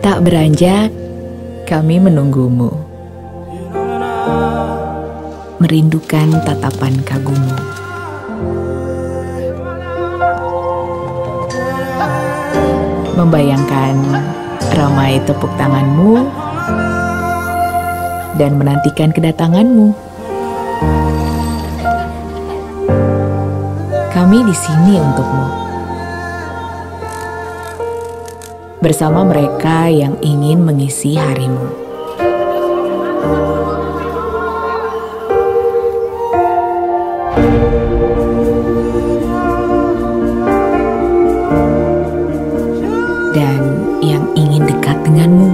Tak beranjak, kami menunggumu. Merindukan tatapan kagummu. Membayangkan ramai tepuk tanganmu dan menantikan kedatanganmu. Kami di sini untukmu. bersama mereka yang ingin mengisi harimu. Dan yang ingin dekat denganmu.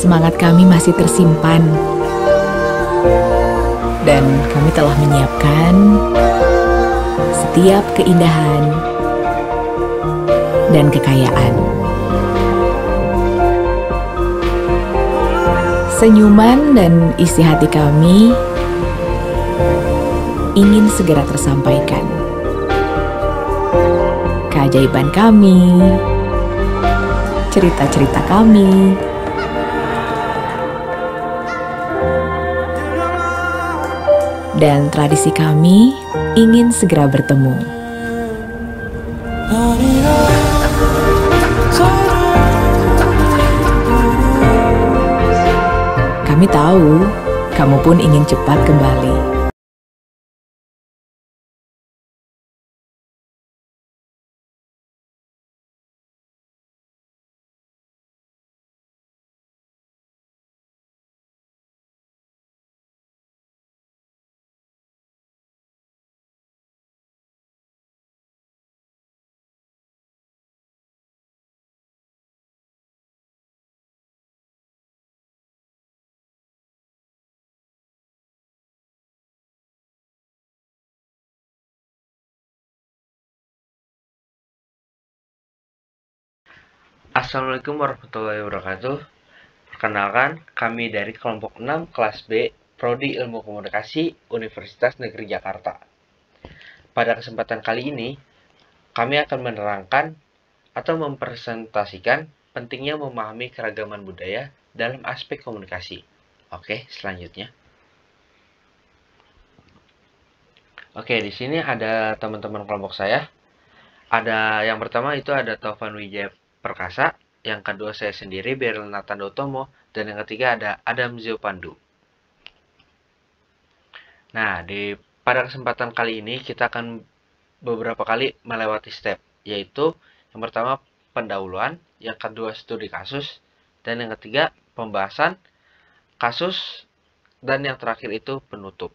semangat kami masih tersimpan, dan kami telah menyiapkan setiap keindahan dan kekayaan. Senyuman dan isi hati kami ingin segera tersampaikan. Keajaiban kami, cerita-cerita kami, dan tradisi kami ingin segera bertemu. Kami tahu kamu pun ingin cepat kembali. Assalamualaikum warahmatullahi wabarakatuh. Perkenalkan, kami dari kelompok 6 kelas B, Prodi Ilmu Komunikasi, Universitas Negeri Jakarta. Pada kesempatan kali ini, kami akan menerangkan atau mempresentasikan pentingnya memahami keragaman budaya dalam aspek komunikasi. Oke, selanjutnya. Oke, di sini ada teman-teman kelompok saya. Ada yang pertama itu ada Taufan Wijaya Perkasa, yang kedua saya sendiri Beryl Nathan Dotomo, dan yang ketiga ada Adam Zio Pandu. Nah, di pada kesempatan kali ini kita akan beberapa kali melewati step, yaitu yang pertama pendahuluan, yang kedua studi kasus, dan yang ketiga pembahasan kasus, dan yang terakhir itu penutup.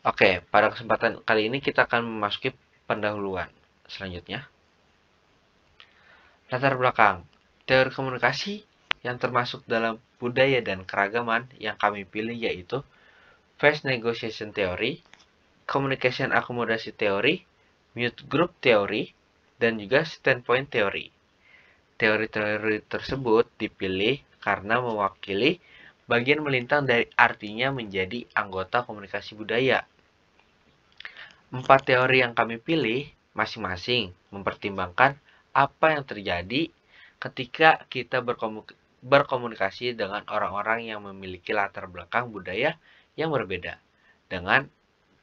Oke, pada kesempatan kali ini kita akan memasuki pendahuluan selanjutnya. Latar belakang Teori komunikasi yang termasuk dalam budaya dan keragaman yang kami pilih yaitu face Negotiation Theory, Communication akomodasi Theory, Mute Group Theory, dan juga Standpoint Theory. Teori-teori tersebut dipilih karena mewakili bagian melintang dari artinya menjadi anggota komunikasi budaya. Empat teori yang kami pilih masing-masing mempertimbangkan apa yang terjadi ketika kita berkomunikasi dengan orang-orang yang memiliki latar belakang budaya yang berbeda dengan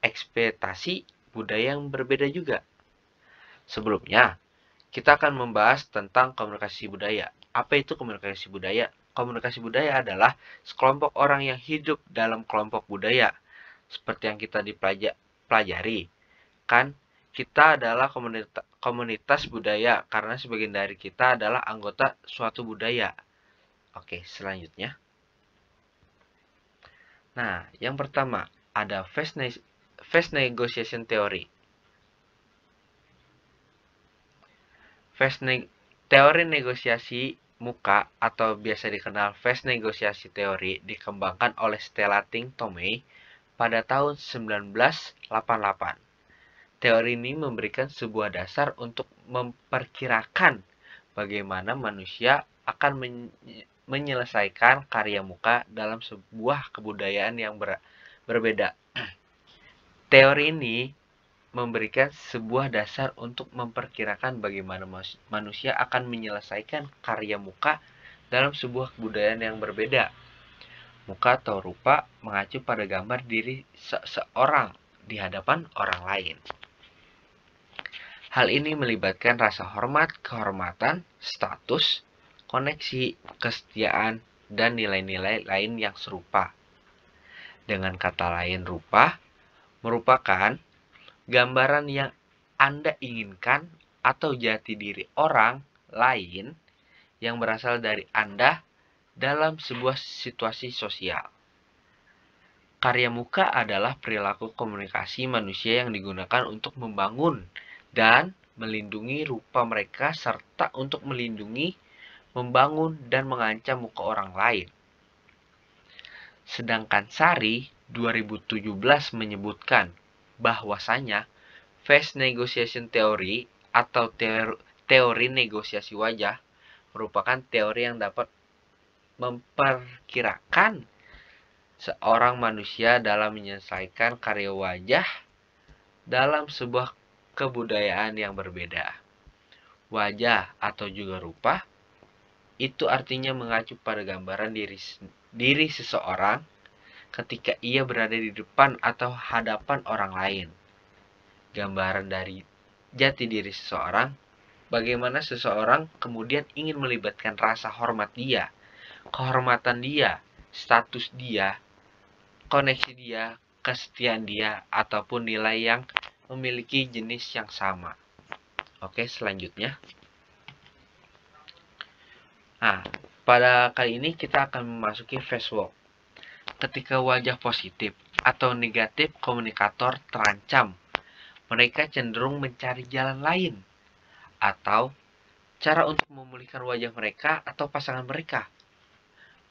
ekspektasi budaya yang berbeda juga. Sebelumnya, kita akan membahas tentang komunikasi budaya. Apa itu komunikasi budaya? Komunikasi budaya adalah sekelompok orang yang hidup dalam kelompok budaya, seperti yang kita dipelajari. Kan, kita adalah komunitas komunitas budaya karena sebagian dari kita adalah anggota suatu budaya. Oke, selanjutnya. Nah, yang pertama ada face, ne face negotiation theory. Face ne teori negosiasi muka atau biasa dikenal face negosiasi teori dikembangkan oleh Stella Ting Tomei pada tahun 1988. Teori ini memberikan sebuah dasar untuk memperkirakan bagaimana manusia akan menyelesaikan karya muka dalam sebuah kebudayaan yang ber berbeda. Teori ini memberikan sebuah dasar untuk memperkirakan bagaimana manusia akan menyelesaikan karya muka dalam sebuah kebudayaan yang berbeda. Muka atau rupa mengacu pada gambar diri seorang di hadapan orang lain. Hal ini melibatkan rasa hormat, kehormatan, status, koneksi, kesetiaan, dan nilai-nilai lain yang serupa. Dengan kata lain, rupa merupakan gambaran yang Anda inginkan atau jati diri orang lain yang berasal dari Anda dalam sebuah situasi sosial. Karya muka adalah perilaku komunikasi manusia yang digunakan untuk membangun dan melindungi rupa mereka serta untuk melindungi, membangun, dan mengancam muka orang lain. Sedangkan Sari 2017 menyebutkan bahwasanya face negotiation theory atau teori, teori negosiasi wajah merupakan teori yang dapat memperkirakan seorang manusia dalam menyelesaikan karya wajah dalam sebuah kebudayaan yang berbeda. Wajah atau juga rupa itu artinya mengacu pada gambaran diri diri seseorang ketika ia berada di depan atau hadapan orang lain. Gambaran dari jati diri seseorang bagaimana seseorang kemudian ingin melibatkan rasa hormat dia, kehormatan dia, status dia, koneksi dia, kesetiaan dia ataupun nilai yang memiliki jenis yang sama. Oke, selanjutnya. Nah, pada kali ini kita akan memasuki face walk. Ketika wajah positif atau negatif komunikator terancam, mereka cenderung mencari jalan lain atau cara untuk memulihkan wajah mereka atau pasangan mereka.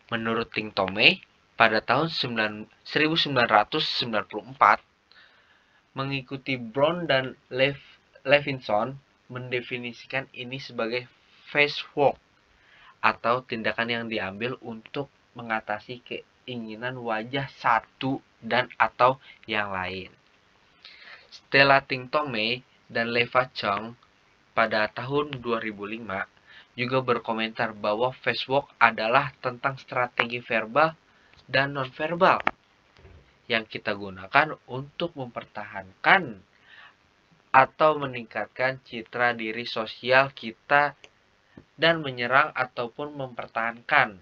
Menurut Ting Tome, pada tahun 1994, mengikuti Brown dan Lev Levinson mendefinisikan ini sebagai face walk atau tindakan yang diambil untuk mengatasi keinginan wajah satu dan atau yang lain. Stella Ting Tomei dan Leva Chong pada tahun 2005 juga berkomentar bahwa face walk adalah tentang strategi verbal dan nonverbal yang kita gunakan untuk mempertahankan atau meningkatkan citra diri sosial kita dan menyerang ataupun mempertahankan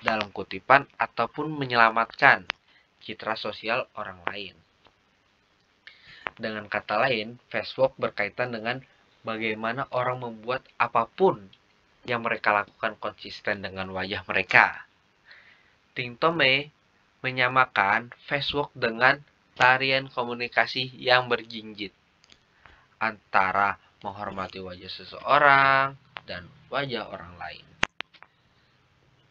dalam kutipan ataupun menyelamatkan citra sosial orang lain. Dengan kata lain, Facebook berkaitan dengan bagaimana orang membuat apapun yang mereka lakukan konsisten dengan wajah mereka. Ting Tome menyamakan Facebook dengan tarian komunikasi yang berjinjit antara menghormati wajah seseorang dan wajah orang lain.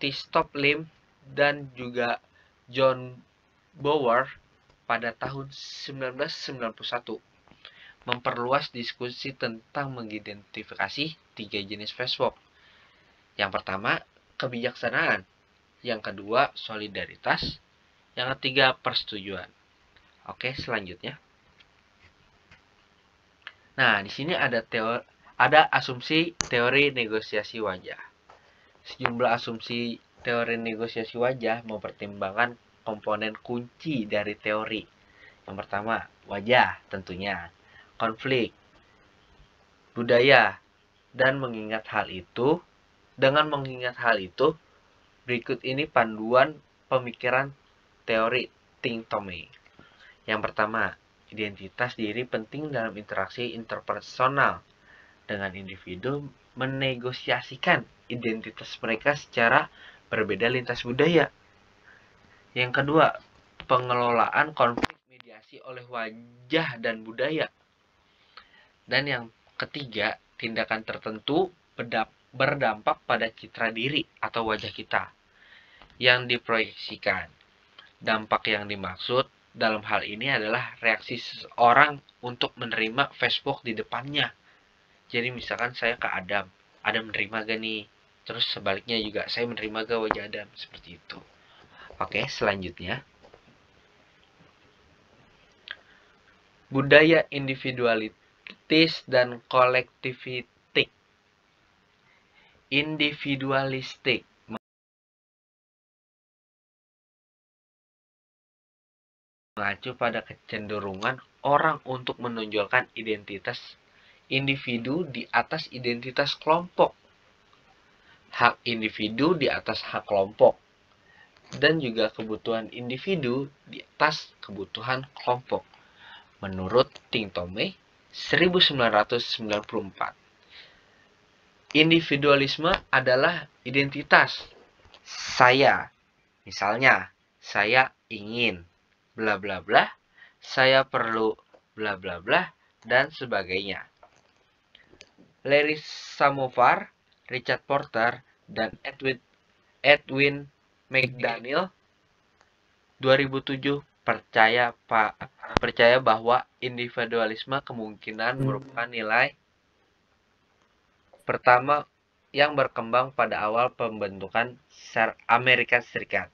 T-Stop Lim dan juga John Bower pada tahun 1991 memperluas diskusi tentang mengidentifikasi tiga jenis Facebook. Yang pertama, kebijaksanaan. Yang kedua, solidaritas. Yang ketiga, persetujuan. Oke, selanjutnya. Nah, di sini ada teori, ada asumsi teori negosiasi wajah. Sejumlah asumsi teori negosiasi wajah mempertimbangkan komponen kunci dari teori. Yang pertama, wajah tentunya, konflik, budaya, dan mengingat hal itu. Dengan mengingat hal itu, berikut ini panduan pemikiran teori Ting Tomei. Yang pertama, identitas diri penting dalam interaksi interpersonal dengan individu menegosiasikan identitas mereka secara berbeda lintas budaya. Yang kedua, pengelolaan konflik mediasi oleh wajah dan budaya. Dan yang ketiga, tindakan tertentu berdampak pada citra diri atau wajah kita yang diproyeksikan. Dampak yang dimaksud dalam hal ini adalah reaksi seseorang untuk menerima Facebook di depannya. Jadi misalkan saya ke Adam, Adam menerima gak nih? Terus sebaliknya juga saya menerima gak wajah Adam seperti itu. Oke, selanjutnya. Budaya individualitis dan kolektivitik. Individualistik mengacu pada kecenderungan orang untuk menonjolkan identitas individu di atas identitas kelompok, hak individu di atas hak kelompok, dan juga kebutuhan individu di atas kebutuhan kelompok. Menurut Ting Tomei, 1994. Individualisme adalah identitas. Saya, misalnya, saya ingin bla bla bla, saya perlu bla bla bla, dan sebagainya. Larry Samovar, Richard Porter, dan Edwin, Edwin McDaniel 2007 percaya pa, percaya bahwa individualisme kemungkinan merupakan nilai pertama yang berkembang pada awal pembentukan Amerika Serikat.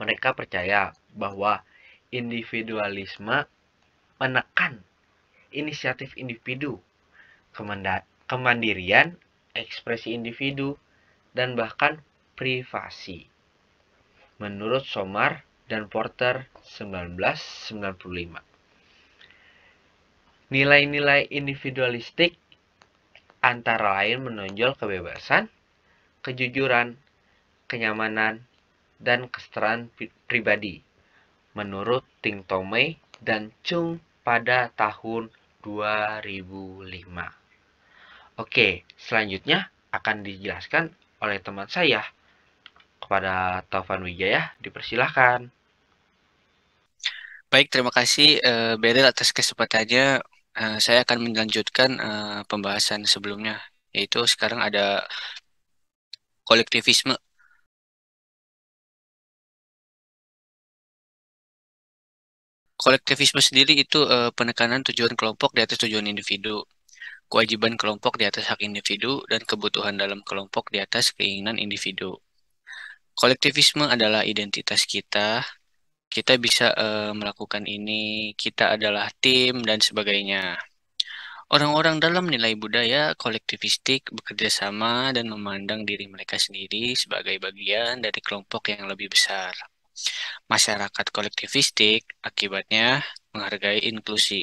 Mereka percaya bahwa individualisme menekan inisiatif individu, kemandirian, ekspresi individu, dan bahkan privasi. Menurut Somar dan Porter 1995. Nilai-nilai individualistik antara lain menonjol kebebasan, kejujuran, kenyamanan, dan kesetaraan pribadi menurut Ting Tomei dan Chung pada tahun 2005. Oke, selanjutnya akan dijelaskan oleh teman saya. Kepada Taufan Wijaya, dipersilahkan. Baik, terima kasih uh, eh, Beril atas kesempatannya. Uh, saya akan melanjutkan uh, pembahasan sebelumnya, yaitu sekarang ada kolektivisme Kolektivisme sendiri itu uh, penekanan tujuan kelompok di atas tujuan individu, kewajiban kelompok di atas hak individu, dan kebutuhan dalam kelompok di atas keinginan individu. Kolektivisme adalah identitas kita, kita bisa uh, melakukan ini, kita adalah tim, dan sebagainya. Orang-orang dalam nilai budaya kolektivistik bekerja sama dan memandang diri mereka sendiri sebagai bagian dari kelompok yang lebih besar masyarakat kolektivistik, akibatnya menghargai inklusi.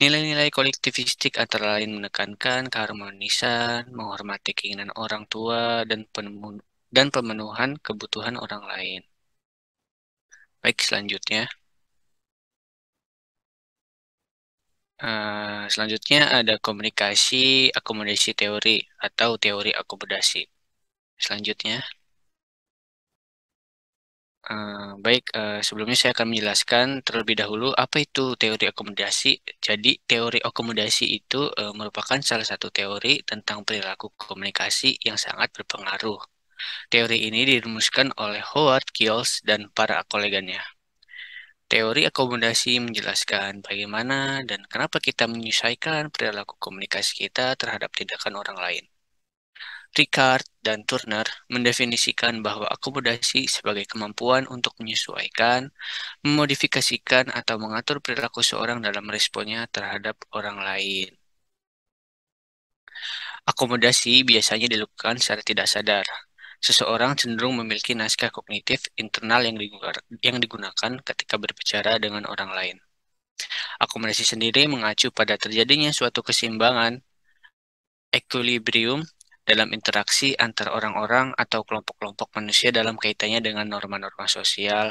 Nilai-nilai kolektivistik antara lain menekankan keharmonisan, menghormati keinginan orang tua, dan, dan pemenuhan kebutuhan orang lain. Baik, selanjutnya. Uh, selanjutnya ada komunikasi akomodasi teori atau teori akomodasi. Selanjutnya. Uh, baik, uh, sebelumnya saya akan menjelaskan terlebih dahulu apa itu teori akomodasi. Jadi, teori akomodasi itu uh, merupakan salah satu teori tentang perilaku komunikasi yang sangat berpengaruh. Teori ini dirumuskan oleh Howard Giles dan para koleganya Teori akomodasi menjelaskan bagaimana dan kenapa kita menyesuaikan perilaku komunikasi kita terhadap tindakan orang lain. Ricard dan Turner mendefinisikan bahwa akomodasi sebagai kemampuan untuk menyesuaikan, memodifikasikan, atau mengatur perilaku seorang dalam responnya terhadap orang lain. Akomodasi biasanya dilakukan secara tidak sadar. Seseorang cenderung memiliki naskah kognitif internal yang, yang digunakan ketika berbicara dengan orang lain. Akomodasi sendiri mengacu pada terjadinya suatu keseimbangan equilibrium dalam interaksi antar orang-orang atau kelompok-kelompok manusia dalam kaitannya dengan norma-norma sosial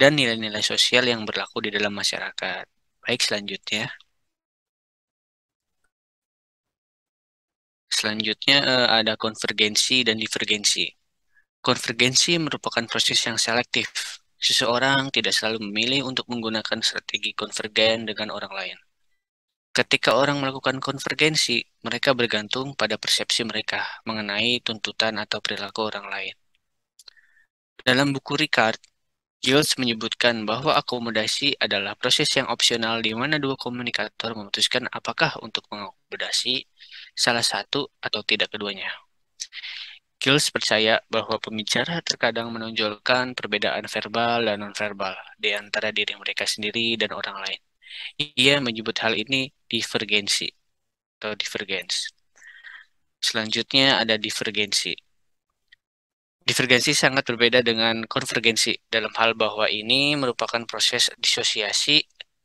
dan nilai-nilai sosial yang berlaku di dalam masyarakat. Baik, selanjutnya. Selanjutnya eh, ada konvergensi dan divergensi. Konvergensi merupakan proses yang selektif. Seseorang tidak selalu memilih untuk menggunakan strategi konvergen dengan orang lain. Ketika orang melakukan konvergensi, mereka bergantung pada persepsi mereka mengenai tuntutan atau perilaku orang lain. Dalam buku Ricard, Giles menyebutkan bahwa akomodasi adalah proses yang opsional di mana dua komunikator memutuskan apakah untuk mengakomodasi salah satu atau tidak keduanya. Giles percaya bahwa pembicara terkadang menonjolkan perbedaan verbal dan nonverbal di antara diri mereka sendiri dan orang lain. Ia menyebut hal ini divergensi atau divergens. Selanjutnya ada divergensi. Divergensi sangat berbeda dengan konvergensi dalam hal bahwa ini merupakan proses disosiasi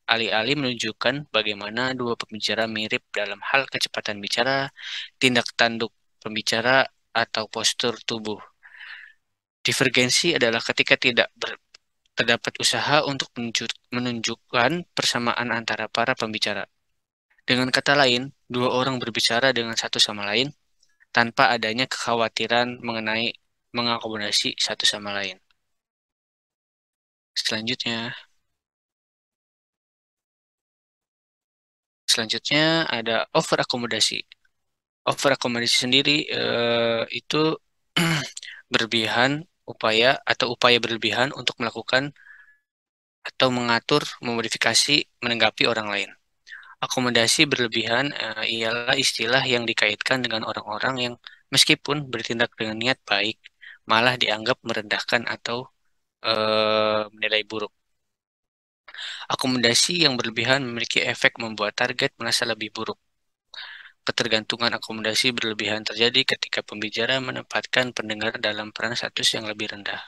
alih-alih menunjukkan bagaimana dua pembicara mirip dalam hal kecepatan bicara, tindak tanduk pembicara, atau postur tubuh. Divergensi adalah ketika tidak ber terdapat usaha untuk menunjukkan persamaan antara para pembicara. Dengan kata lain, dua orang berbicara dengan satu sama lain tanpa adanya kekhawatiran mengenai mengakomodasi satu sama lain. Selanjutnya, selanjutnya ada over akomodasi. Over akomodasi sendiri eh, itu berlebihan upaya atau upaya berlebihan untuk melakukan atau mengatur, memodifikasi, menanggapi orang lain akomodasi berlebihan uh, ialah istilah yang dikaitkan dengan orang-orang yang meskipun bertindak dengan niat baik malah dianggap merendahkan atau uh, menilai buruk. Akomodasi yang berlebihan memiliki efek membuat target merasa lebih buruk. Ketergantungan akomodasi berlebihan terjadi ketika pembicara menempatkan pendengar dalam peran status yang lebih rendah.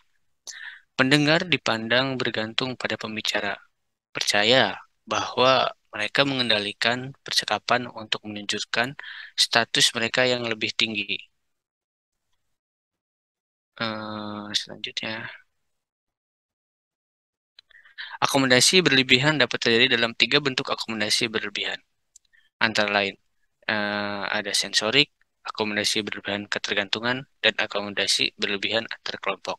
Pendengar dipandang bergantung pada pembicara. Percaya bahwa mereka mengendalikan percakapan untuk menunjukkan status mereka yang lebih tinggi. Uh, selanjutnya, akomodasi berlebihan dapat terjadi dalam tiga bentuk akomodasi berlebihan, antara lain uh, ada sensorik, akomodasi berlebihan ketergantungan, dan akomodasi berlebihan antar kelompok.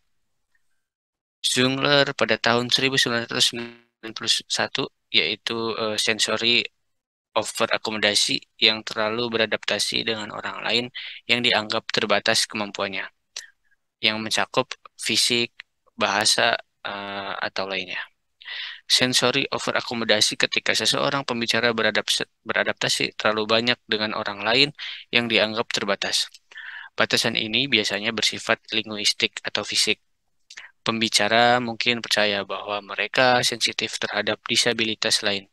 Zungler pada tahun 1991 yaitu uh, sensory over akomodasi yang terlalu beradaptasi dengan orang lain yang dianggap terbatas kemampuannya, yang mencakup fisik, bahasa, uh, atau lainnya. Sensory over akomodasi ketika seseorang pembicara beradaptasi terlalu banyak dengan orang lain yang dianggap terbatas. Batasan ini biasanya bersifat linguistik atau fisik, pembicara mungkin percaya bahwa mereka sensitif terhadap disabilitas lain,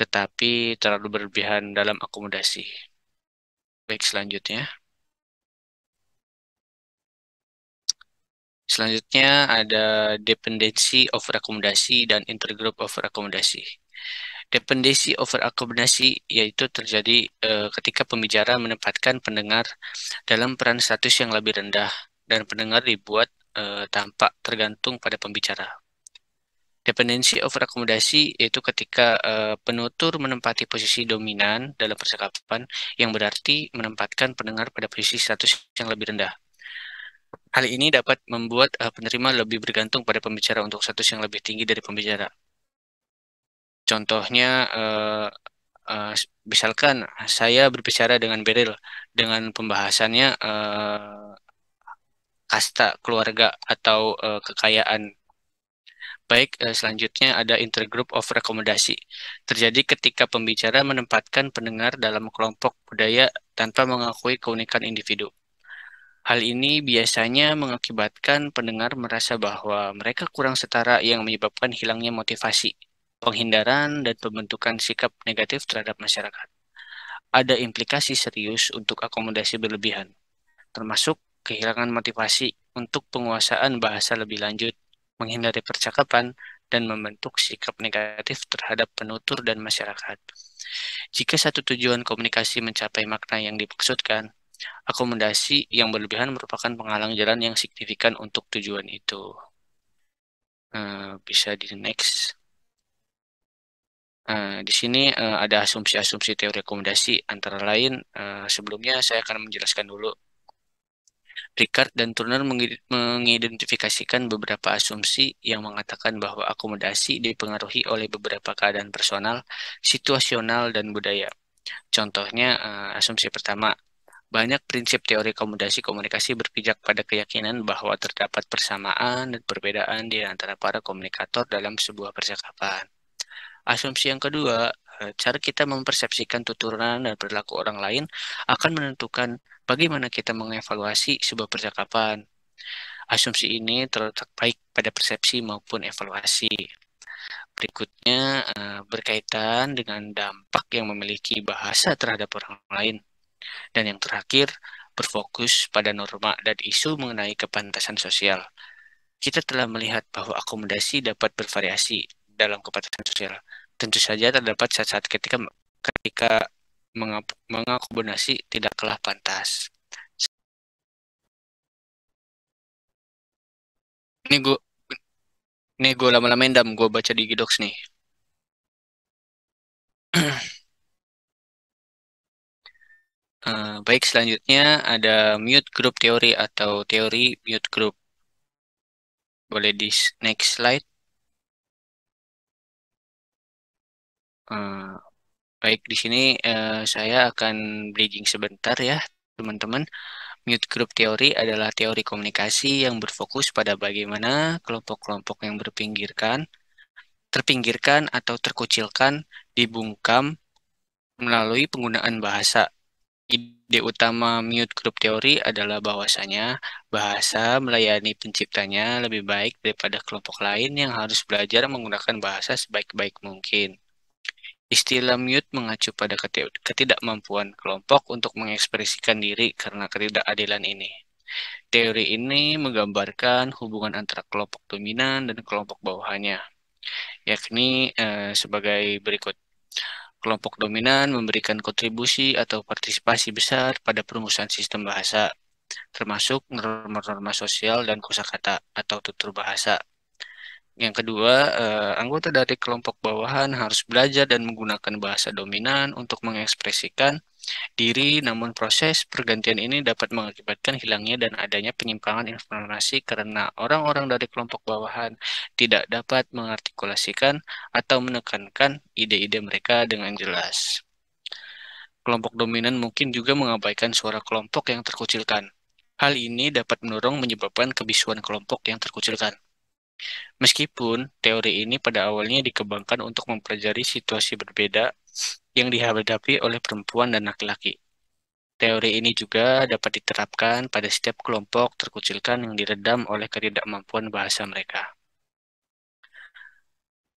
tetapi terlalu berlebihan dalam akomodasi. Baik, selanjutnya. Selanjutnya ada dependensi over akomodasi dan intergroup over akomodasi. Dependensi over akomodasi yaitu terjadi e, ketika pembicara menempatkan pendengar dalam peran status yang lebih rendah dan pendengar dibuat uh, tampak tergantung pada pembicara. Dependensi overakomodasi akomodasi yaitu ketika uh, penutur menempati posisi dominan dalam percakapan yang berarti menempatkan pendengar pada posisi status yang lebih rendah. Hal ini dapat membuat uh, penerima lebih bergantung pada pembicara untuk status yang lebih tinggi dari pembicara. Contohnya, uh, uh, misalkan saya berbicara dengan Beryl dengan pembahasannya uh, kasta keluarga atau uh, kekayaan. Baik, uh, selanjutnya ada intergroup of rekomendasi. Terjadi ketika pembicara menempatkan pendengar dalam kelompok budaya tanpa mengakui keunikan individu. Hal ini biasanya mengakibatkan pendengar merasa bahwa mereka kurang setara yang menyebabkan hilangnya motivasi, penghindaran, dan pembentukan sikap negatif terhadap masyarakat. Ada implikasi serius untuk akomodasi berlebihan, termasuk kehilangan motivasi untuk penguasaan bahasa lebih lanjut, menghindari percakapan, dan membentuk sikap negatif terhadap penutur dan masyarakat. Jika satu tujuan komunikasi mencapai makna yang dimaksudkan, akomodasi yang berlebihan merupakan penghalang jalan yang signifikan untuk tujuan itu. Uh, bisa di next. Uh, di sini uh, ada asumsi-asumsi teori rekomendasi antara lain uh, sebelumnya saya akan menjelaskan dulu Ricard dan Turner mengidentifikasikan beberapa asumsi yang mengatakan bahwa akomodasi dipengaruhi oleh beberapa keadaan personal, situasional, dan budaya. Contohnya, eh, asumsi pertama, banyak prinsip teori akomodasi komunikasi berpijak pada keyakinan bahwa terdapat persamaan dan perbedaan di antara para komunikator dalam sebuah percakapan. Asumsi yang kedua, Eh, cara kita mempersepsikan tuturan dan perilaku orang lain akan menentukan bagaimana kita mengevaluasi sebuah percakapan. Asumsi ini terletak baik pada persepsi maupun evaluasi. Berikutnya eh, berkaitan dengan dampak yang memiliki bahasa terhadap orang lain. Dan yang terakhir, berfokus pada norma dan isu mengenai kepantasan sosial. Kita telah melihat bahwa akomodasi dapat bervariasi dalam kepantasan sosial tentu saja terdapat saat-saat ketika ketika mengakomodasi tidak kalah pantas. Ini gue ini gue lama-lama endam gue baca di Gidox nih. uh, baik selanjutnya ada mute group teori atau teori mute group. Boleh di next slide. Eh, baik, di sini uh, saya akan bridging sebentar ya, teman-teman. Mute Group teori adalah teori komunikasi yang berfokus pada bagaimana kelompok-kelompok yang berpinggirkan, terpinggirkan atau terkucilkan dibungkam melalui penggunaan bahasa. Ide utama Mute Group teori adalah bahwasanya bahasa melayani penciptanya lebih baik daripada kelompok lain yang harus belajar menggunakan bahasa sebaik-baik mungkin. Istilah mute mengacu pada ketidakmampuan kelompok untuk mengekspresikan diri karena ketidakadilan ini. Teori ini menggambarkan hubungan antara kelompok dominan dan kelompok bawahannya, yakni eh, sebagai berikut. Kelompok dominan memberikan kontribusi atau partisipasi besar pada perumusan sistem bahasa, termasuk norma-norma sosial dan kosakata atau tutur bahasa yang kedua, eh, anggota dari kelompok bawahan harus belajar dan menggunakan bahasa dominan untuk mengekspresikan diri, namun proses pergantian ini dapat mengakibatkan hilangnya dan adanya penyimpangan informasi karena orang-orang dari kelompok bawahan tidak dapat mengartikulasikan atau menekankan ide-ide mereka dengan jelas. Kelompok dominan mungkin juga mengabaikan suara kelompok yang terkucilkan. Hal ini dapat mendorong menyebabkan kebisuan kelompok yang terkucilkan. Meskipun teori ini pada awalnya dikembangkan untuk mempelajari situasi berbeda yang dihadapi oleh perempuan dan laki-laki. Teori ini juga dapat diterapkan pada setiap kelompok terkucilkan yang diredam oleh ketidakmampuan bahasa mereka.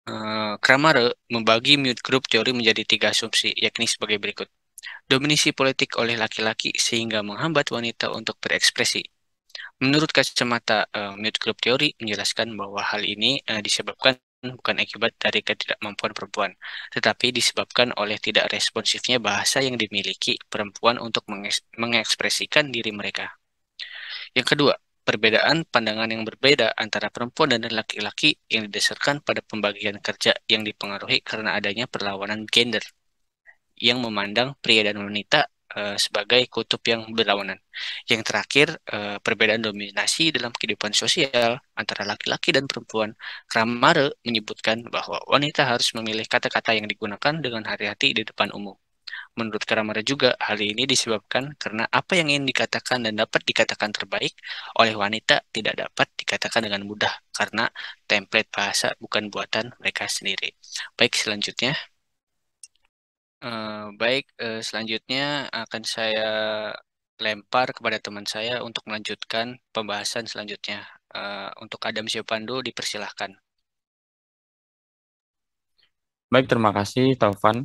Eh, Kramare membagi mute group teori menjadi tiga asumsi, yakni sebagai berikut. Dominisi politik oleh laki-laki sehingga menghambat wanita untuk berekspresi. Menurut kacamata uh, mute Club Teori menjelaskan bahwa hal ini uh, disebabkan bukan akibat dari ketidakmampuan perempuan, tetapi disebabkan oleh tidak responsifnya bahasa yang dimiliki perempuan untuk menges- mengekspresikan diri mereka. Yang kedua, perbedaan pandangan yang berbeda antara perempuan dan laki-laki yang didasarkan pada pembagian kerja yang dipengaruhi karena adanya perlawanan gender yang memandang pria dan wanita Eh, sebagai kutub yang berlawanan. Yang terakhir, eh, perbedaan dominasi dalam kehidupan sosial antara laki-laki dan perempuan. Kramare menyebutkan bahwa wanita harus memilih kata-kata yang digunakan dengan hati-hati di depan umum. Menurut Kramare juga, hal ini disebabkan karena apa yang ingin dikatakan dan dapat dikatakan terbaik oleh wanita tidak dapat dikatakan dengan mudah karena template bahasa bukan buatan mereka sendiri. Baik, selanjutnya Eh, baik, uh, selanjutnya akan saya lempar kepada teman saya untuk melanjutkan pembahasan selanjutnya. Uh, untuk Adam Siopando dipersilahkan. Baik, terima kasih Taufan.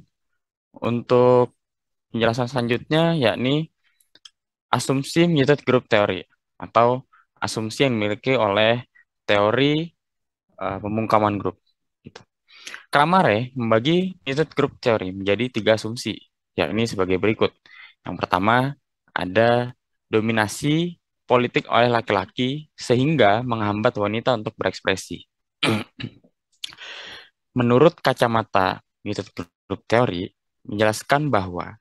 Untuk penjelasan selanjutnya yakni asumsi Muted Group teori atau asumsi yang dimiliki oleh teori uh, pemungkaman grup. Kramare membagi United Group Theory menjadi tiga asumsi, yakni sebagai berikut. Yang pertama, ada dominasi politik oleh laki-laki sehingga menghambat wanita untuk berekspresi. Menurut kacamata United Group Theory, menjelaskan bahwa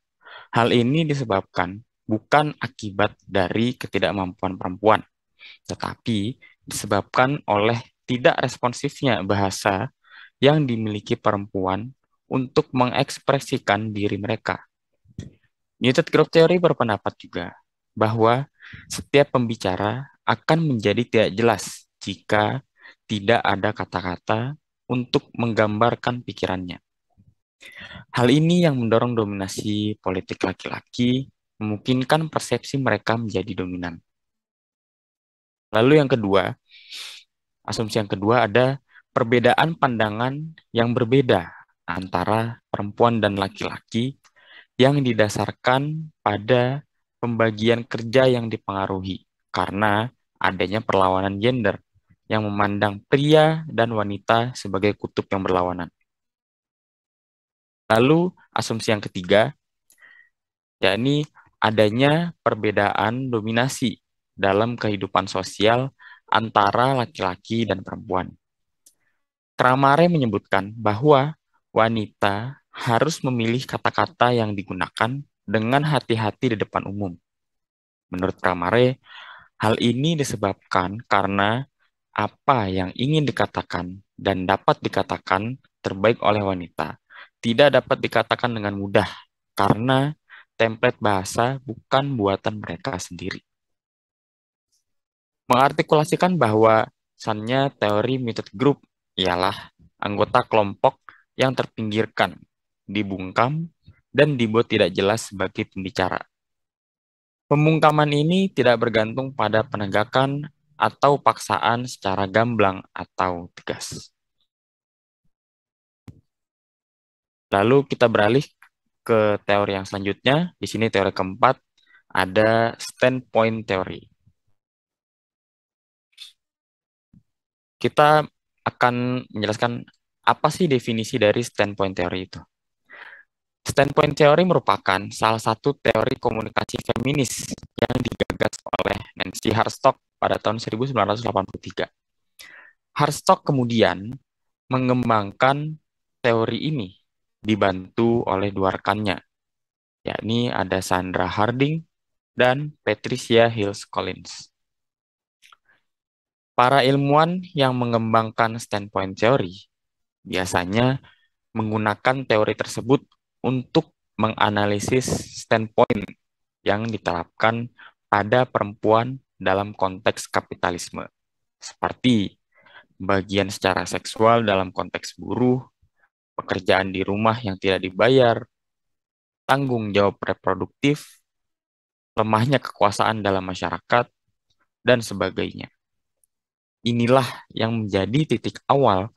hal ini disebabkan bukan akibat dari ketidakmampuan perempuan, tetapi disebabkan oleh tidak responsifnya bahasa yang dimiliki perempuan untuk mengekspresikan diri mereka. Muted Group Theory berpendapat juga bahwa setiap pembicara akan menjadi tidak jelas jika tidak ada kata-kata untuk menggambarkan pikirannya. Hal ini yang mendorong dominasi politik laki-laki memungkinkan persepsi mereka menjadi dominan. Lalu yang kedua, asumsi yang kedua ada perbedaan pandangan yang berbeda antara perempuan dan laki-laki yang didasarkan pada pembagian kerja yang dipengaruhi karena adanya perlawanan gender yang memandang pria dan wanita sebagai kutub yang berlawanan. Lalu asumsi yang ketiga, yakni adanya perbedaan dominasi dalam kehidupan sosial antara laki-laki dan perempuan. Kramare menyebutkan bahwa wanita harus memilih kata-kata yang digunakan dengan hati-hati di depan umum. Menurut Kramare, hal ini disebabkan karena apa yang ingin dikatakan dan dapat dikatakan terbaik oleh wanita tidak dapat dikatakan dengan mudah karena template bahasa bukan buatan mereka sendiri. Mengartikulasikan bahwa sannya teori method group ialah anggota kelompok yang terpinggirkan, dibungkam, dan dibuat tidak jelas sebagai pembicara. Pembungkaman ini tidak bergantung pada penegakan atau paksaan secara gamblang atau tegas. Lalu kita beralih ke teori yang selanjutnya. Di sini teori keempat ada standpoint teori. Kita akan menjelaskan apa sih definisi dari standpoint teori itu. Standpoint teori merupakan salah satu teori komunikasi feminis yang digagas oleh Nancy Harstock pada tahun 1983. Harstock kemudian mengembangkan teori ini dibantu oleh dua rekannya, yakni ada Sandra Harding dan Patricia Hills Collins. Para ilmuwan yang mengembangkan standpoint teori biasanya menggunakan teori tersebut untuk menganalisis standpoint yang diterapkan pada perempuan dalam konteks kapitalisme, seperti bagian secara seksual dalam konteks buruh, pekerjaan di rumah yang tidak dibayar, tanggung jawab reproduktif, lemahnya kekuasaan dalam masyarakat, dan sebagainya inilah yang menjadi titik awal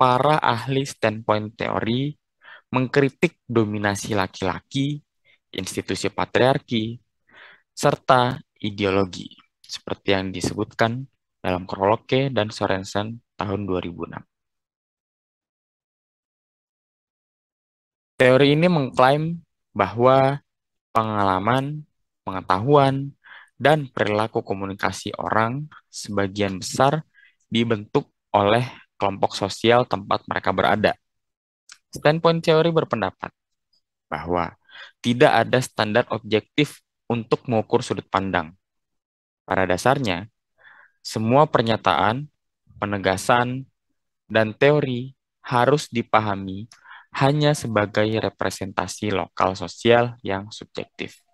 para ahli standpoint teori mengkritik dominasi laki-laki, institusi patriarki, serta ideologi, seperti yang disebutkan dalam Kroloke dan Sorensen tahun 2006. Teori ini mengklaim bahwa pengalaman, pengetahuan, dan perilaku komunikasi orang sebagian besar dibentuk oleh kelompok sosial tempat mereka berada. Standpoint teori berpendapat bahwa tidak ada standar objektif untuk mengukur sudut pandang. Pada dasarnya, semua pernyataan, penegasan, dan teori harus dipahami hanya sebagai representasi lokal sosial yang subjektif.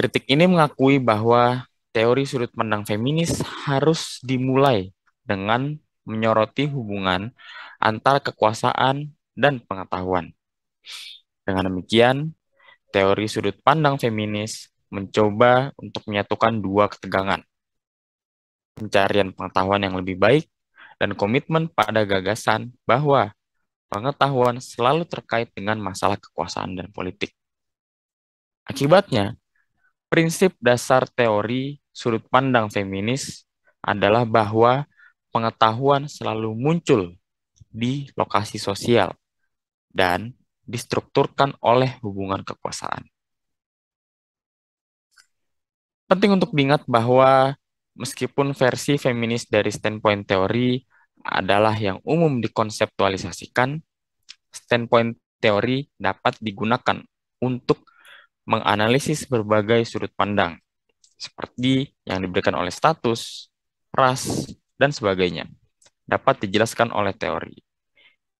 Kritik ini mengakui bahwa teori sudut pandang feminis harus dimulai dengan menyoroti hubungan antar kekuasaan dan pengetahuan. Dengan demikian, teori sudut pandang feminis mencoba untuk menyatukan dua ketegangan, pencarian pengetahuan yang lebih baik dan komitmen pada gagasan bahwa pengetahuan selalu terkait dengan masalah kekuasaan dan politik. Akibatnya, prinsip dasar teori sudut pandang feminis adalah bahwa pengetahuan selalu muncul di lokasi sosial dan distrukturkan oleh hubungan kekuasaan. Penting untuk diingat bahwa meskipun versi feminis dari standpoint teori adalah yang umum dikonseptualisasikan, standpoint teori dapat digunakan untuk menganalisis berbagai sudut pandang, seperti yang diberikan oleh status, ras, dan sebagainya, dapat dijelaskan oleh teori,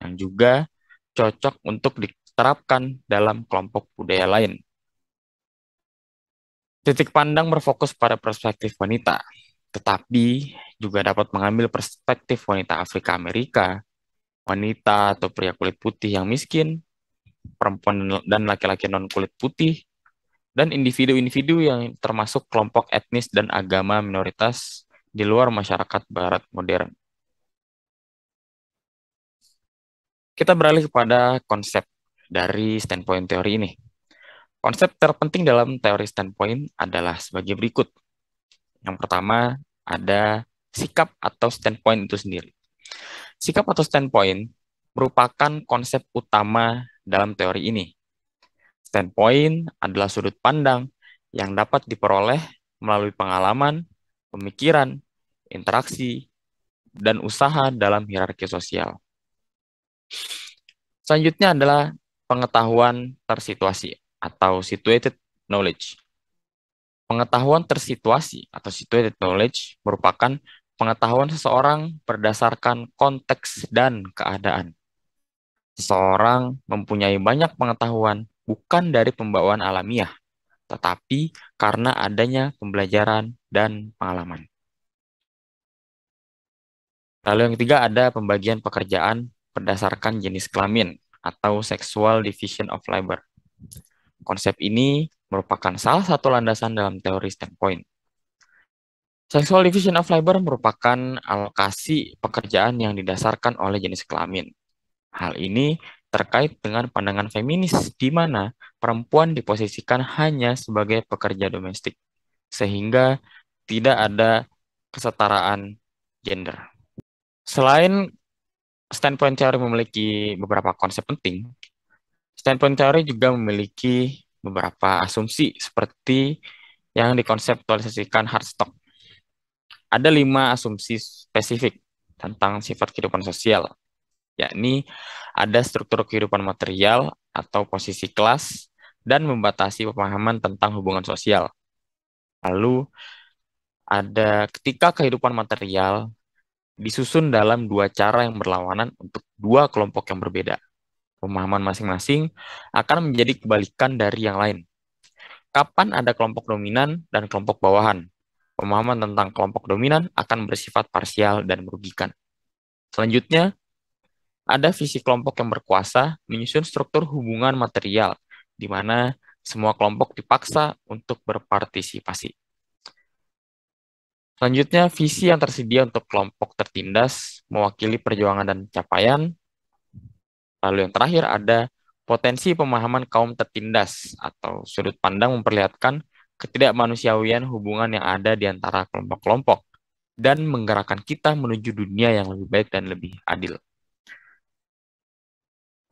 yang juga cocok untuk diterapkan dalam kelompok budaya lain. Titik pandang berfokus pada perspektif wanita, tetapi juga dapat mengambil perspektif wanita Afrika Amerika, wanita atau pria kulit putih yang miskin, perempuan dan laki-laki non kulit putih, dan individu-individu yang termasuk kelompok etnis dan agama minoritas di luar masyarakat barat modern. Kita beralih kepada konsep dari standpoint teori ini. Konsep terpenting dalam teori standpoint adalah sebagai berikut. Yang pertama, ada sikap atau standpoint itu sendiri. Sikap atau standpoint merupakan konsep utama dalam teori ini. Standpoint adalah sudut pandang yang dapat diperoleh melalui pengalaman, pemikiran, interaksi, dan usaha dalam hierarki sosial. Selanjutnya adalah pengetahuan tersituasi atau situated knowledge. Pengetahuan tersituasi atau situated knowledge merupakan pengetahuan seseorang berdasarkan konteks dan keadaan. Seseorang mempunyai banyak pengetahuan bukan dari pembawaan alamiah, tetapi karena adanya pembelajaran dan pengalaman. Lalu yang ketiga ada pembagian pekerjaan berdasarkan jenis kelamin atau sexual division of labor. Konsep ini merupakan salah satu landasan dalam teori standpoint. Sexual division of labor merupakan alokasi pekerjaan yang didasarkan oleh jenis kelamin. Hal ini terkait dengan pandangan feminis di mana perempuan diposisikan hanya sebagai pekerja domestik, sehingga tidak ada kesetaraan gender. Selain standpoint teori memiliki beberapa konsep penting, standpoint teori juga memiliki beberapa asumsi seperti yang dikonseptualisasikan Hartstock. Ada lima asumsi spesifik tentang sifat kehidupan sosial yakni ada struktur kehidupan material atau posisi kelas dan membatasi pemahaman tentang hubungan sosial. Lalu ada ketika kehidupan material disusun dalam dua cara yang berlawanan untuk dua kelompok yang berbeda. Pemahaman masing-masing akan menjadi kebalikan dari yang lain. Kapan ada kelompok dominan dan kelompok bawahan? Pemahaman tentang kelompok dominan akan bersifat parsial dan merugikan. Selanjutnya, ada visi kelompok yang berkuasa menyusun struktur hubungan material, di mana semua kelompok dipaksa untuk berpartisipasi. Selanjutnya, visi yang tersedia untuk kelompok tertindas mewakili perjuangan dan capaian. Lalu yang terakhir ada potensi pemahaman kaum tertindas atau sudut pandang memperlihatkan ketidakmanusiawian hubungan yang ada di antara kelompok-kelompok dan menggerakkan kita menuju dunia yang lebih baik dan lebih adil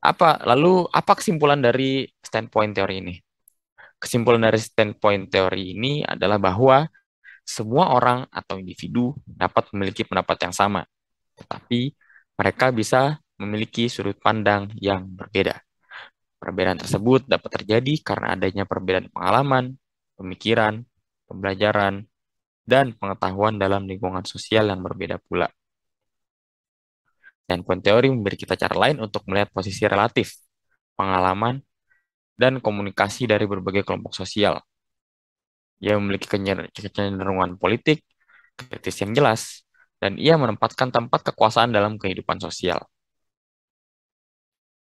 apa lalu apa kesimpulan dari standpoint teori ini? Kesimpulan dari standpoint teori ini adalah bahwa semua orang atau individu dapat memiliki pendapat yang sama, tetapi mereka bisa memiliki sudut pandang yang berbeda. Perbedaan tersebut dapat terjadi karena adanya perbedaan pengalaman, pemikiran, pembelajaran, dan pengetahuan dalam lingkungan sosial yang berbeda pula dan kuant teori memberi kita cara lain untuk melihat posisi relatif, pengalaman, dan komunikasi dari berbagai kelompok sosial. Ia memiliki kecenderungan politik, kritis yang jelas, dan ia menempatkan tempat kekuasaan dalam kehidupan sosial.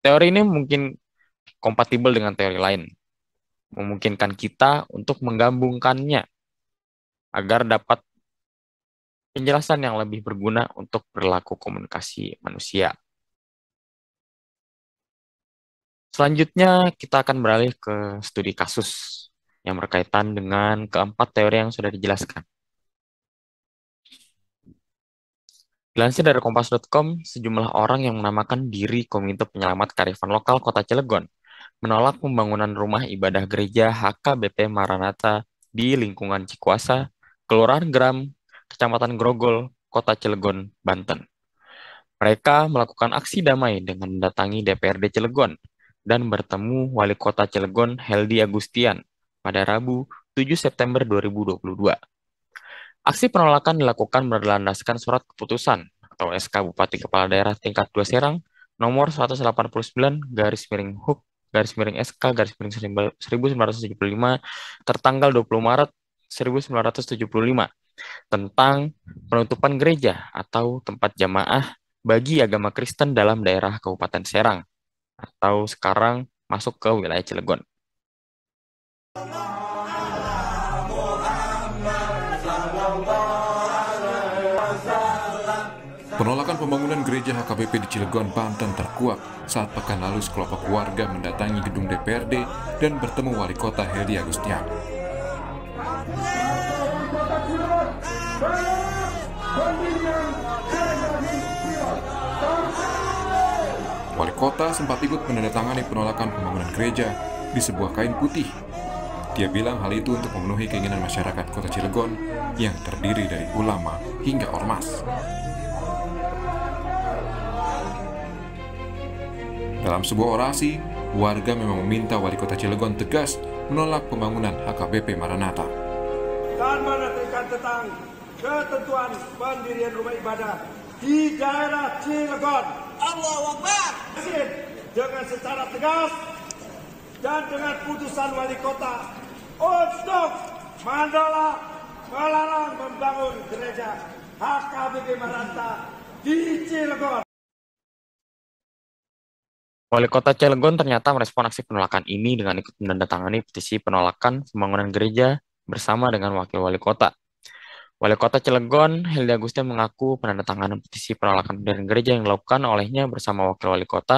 Teori ini mungkin kompatibel dengan teori lain, memungkinkan kita untuk menggabungkannya agar dapat penjelasan yang lebih berguna untuk perilaku komunikasi manusia. Selanjutnya, kita akan beralih ke studi kasus yang berkaitan dengan keempat teori yang sudah dijelaskan. Dilansir dari kompas.com, sejumlah orang yang menamakan diri Komite Penyelamat Karifan Lokal Kota Cilegon menolak pembangunan rumah ibadah gereja HKBP Maranatha di lingkungan Cikuasa, Kelurahan Gram. Kecamatan Grogol, Kota Cilegon, Banten. Mereka melakukan aksi damai dengan mendatangi DPRD Cilegon dan bertemu Wali Kota Cilegon Heldi Agustian pada Rabu 7 September 2022. Aksi penolakan dilakukan berlandaskan surat keputusan atau SK Bupati Kepala Daerah tingkat 2 Serang nomor 189 garis miring hook garis miring SK garis miring 1975 tertanggal 20 Maret 1975 tentang penutupan gereja atau tempat jamaah bagi agama Kristen dalam daerah Kabupaten Serang atau sekarang masuk ke wilayah Cilegon. Penolakan pembangunan gereja HKBP di Cilegon, Banten terkuak saat pekan lalu sekelompok warga mendatangi gedung DPRD dan bertemu wali kota Heri Agustian. Wali kota sempat ikut menandatangani penolakan pembangunan gereja di sebuah kain putih. Dia bilang hal itu untuk memenuhi keinginan masyarakat kota Cilegon yang terdiri dari ulama hingga ormas. Dalam sebuah orasi, warga memang meminta wali kota Cilegon tegas menolak pembangunan HKBP Maranatha ketentuan pendirian rumah ibadah di daerah Cilegon. Allah Akbar. Dengan secara tegas dan dengan putusan wali kota untuk Mandala melarang membangun gereja HKBP Maranta di Cilegon. Wali Kota Cilegon ternyata merespon aksi penolakan ini dengan ikut menandatangani petisi penolakan pembangunan gereja bersama dengan Wakil Wali Kota. Wali Kota Cilegon, Hilda Agustin mengaku penandatanganan petisi penolakan pendirian gereja yang dilakukan olehnya bersama wakil wali kota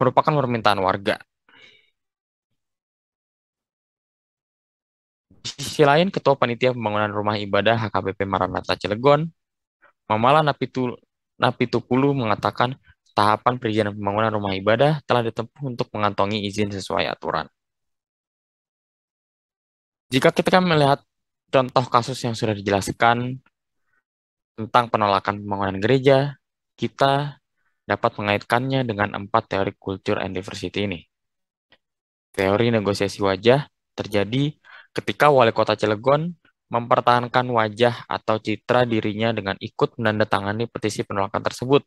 merupakan permintaan warga. Di sisi lain, Ketua Panitia Pembangunan Rumah Ibadah HKBP Maranatha Cilegon, Mamala Napitupulu mengatakan tahapan perizinan pembangunan rumah ibadah telah ditempuh untuk mengantongi izin sesuai aturan. Jika kita melihat contoh kasus yang sudah dijelaskan tentang penolakan pembangunan gereja, kita dapat mengaitkannya dengan empat teori culture and diversity ini. Teori negosiasi wajah terjadi ketika wali kota Cilegon mempertahankan wajah atau citra dirinya dengan ikut menandatangani petisi penolakan tersebut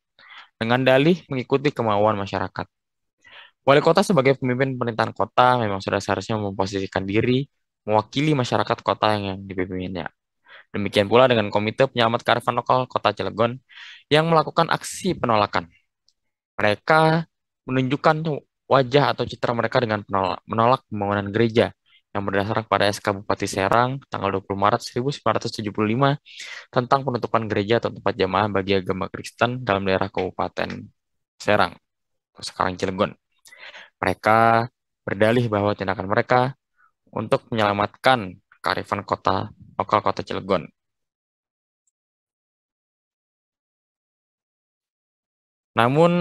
dengan dalih mengikuti kemauan masyarakat. Wali kota sebagai pemimpin pemerintahan kota memang sudah seharusnya memposisikan diri mewakili masyarakat kota yang dipimpinnya. Demikian pula dengan Komite Penyelamat Karavan Lokal Kota Cilegon yang melakukan aksi penolakan. Mereka menunjukkan wajah atau citra mereka dengan menolak, menolak pembangunan gereja yang berdasarkan pada SK Bupati Serang tanggal 20 Maret 1975 tentang penutupan gereja atau tempat jamaah bagi agama Kristen dalam daerah Kabupaten Serang, sekarang Cilegon. Mereka berdalih bahwa tindakan mereka untuk menyelamatkan kearifan kota lokal kota Cilegon. Namun,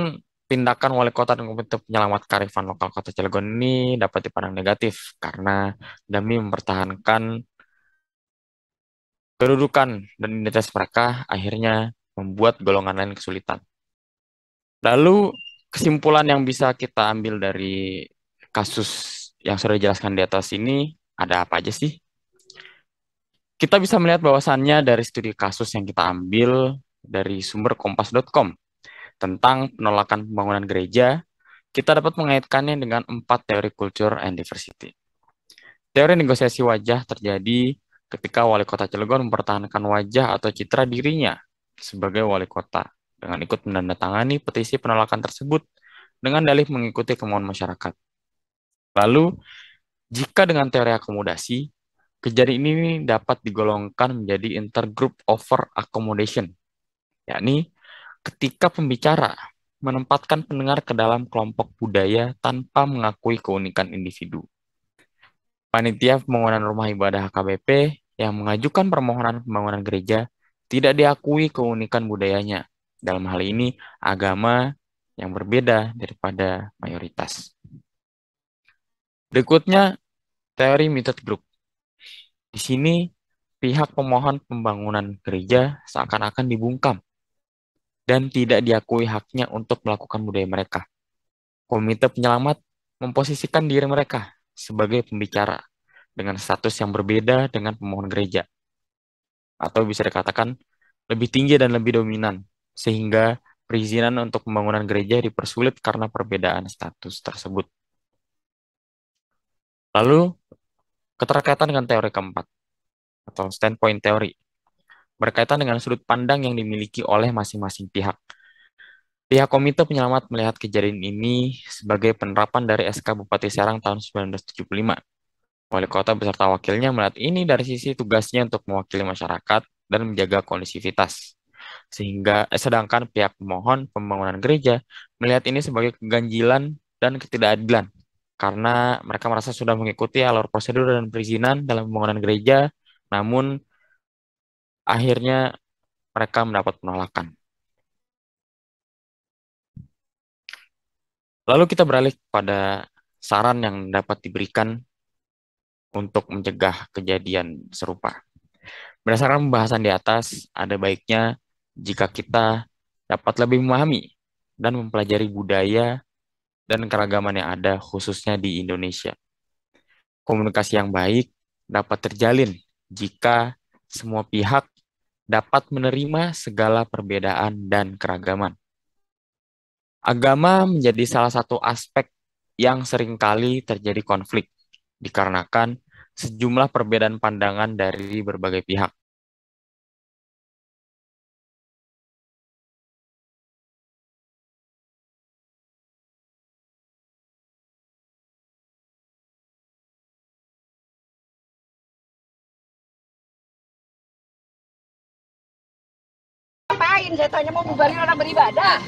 tindakan wali kota dan untuk penyelamat kearifan lokal kota Cilegon ini dapat dipandang negatif karena demi mempertahankan kedudukan dan identitas mereka akhirnya membuat golongan lain kesulitan. Lalu, kesimpulan yang bisa kita ambil dari kasus yang sudah dijelaskan di atas ini ada apa aja sih? Kita bisa melihat bahwasannya dari studi kasus yang kita ambil dari sumber kompas.com tentang penolakan pembangunan gereja, kita dapat mengaitkannya dengan empat teori culture and diversity. Teori negosiasi wajah terjadi ketika wali kota Cilegon mempertahankan wajah atau citra dirinya sebagai wali kota dengan ikut menandatangani petisi penolakan tersebut dengan dalih mengikuti kemauan masyarakat. Lalu, jika dengan teori akomodasi, kejadian ini dapat digolongkan menjadi intergroup over accommodation, yakni ketika pembicara menempatkan pendengar ke dalam kelompok budaya tanpa mengakui keunikan individu. Panitia pembangunan rumah ibadah HKBP yang mengajukan permohonan pembangunan gereja tidak diakui keunikan budayanya, dalam hal ini agama yang berbeda daripada mayoritas. Berikutnya, teori method Group. Di sini, pihak pemohon pembangunan gereja seakan-akan dibungkam dan tidak diakui haknya untuk melakukan budaya mereka. Komite penyelamat memposisikan diri mereka sebagai pembicara dengan status yang berbeda dengan pemohon gereja. Atau bisa dikatakan lebih tinggi dan lebih dominan, sehingga perizinan untuk pembangunan gereja dipersulit karena perbedaan status tersebut. Lalu keterkaitan dengan teori keempat atau standpoint teori berkaitan dengan sudut pandang yang dimiliki oleh masing-masing pihak. Pihak Komite Penyelamat melihat kejadian ini sebagai penerapan dari SK Bupati Serang tahun 1975. Wali kota beserta wakilnya melihat ini dari sisi tugasnya untuk mewakili masyarakat dan menjaga kondisivitas. Sehingga eh, sedangkan pihak pemohon pembangunan gereja melihat ini sebagai keganjilan dan ketidakadilan karena mereka merasa sudah mengikuti alur prosedur dan perizinan dalam pembangunan gereja, namun akhirnya mereka mendapat penolakan. Lalu kita beralih pada saran yang dapat diberikan untuk mencegah kejadian serupa. Berdasarkan pembahasan di atas, ada baiknya jika kita dapat lebih memahami dan mempelajari budaya dan keragaman yang ada khususnya di Indonesia. Komunikasi yang baik dapat terjalin jika semua pihak dapat menerima segala perbedaan dan keragaman. Agama menjadi salah satu aspek yang seringkali terjadi konflik dikarenakan sejumlah perbedaan pandangan dari berbagai pihak. katanya mau bubarin orang beribadah.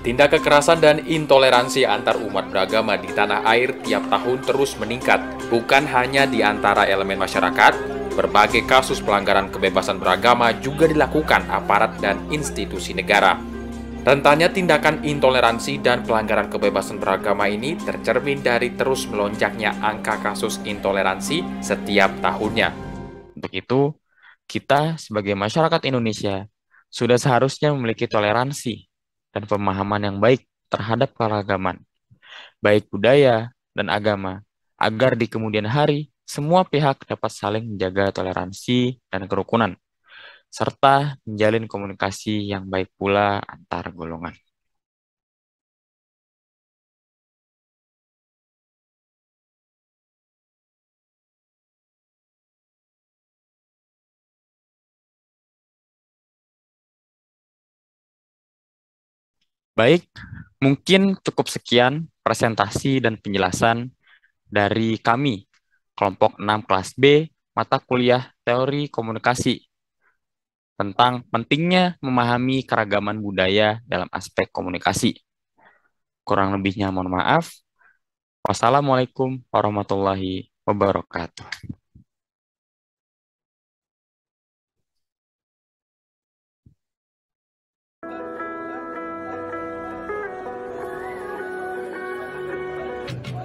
Tindak kekerasan dan intoleransi antar umat beragama di tanah air tiap tahun terus meningkat, bukan hanya di antara elemen masyarakat, berbagai kasus pelanggaran kebebasan beragama juga dilakukan aparat dan institusi negara. Rentannya tindakan intoleransi dan pelanggaran kebebasan beragama ini tercermin dari terus melonjaknya angka kasus intoleransi setiap tahunnya. Untuk itu, kita sebagai masyarakat Indonesia sudah seharusnya memiliki toleransi dan pemahaman yang baik terhadap keragaman, baik budaya dan agama, agar di kemudian hari semua pihak dapat saling menjaga toleransi dan kerukunan, serta menjalin komunikasi yang baik pula antar golongan. Baik, mungkin cukup sekian presentasi dan penjelasan dari kami, kelompok 6 kelas B, mata kuliah teori komunikasi, tentang pentingnya memahami keragaman budaya dalam aspek komunikasi. Kurang lebihnya mohon maaf. Wassalamualaikum warahmatullahi wabarakatuh. Thank you.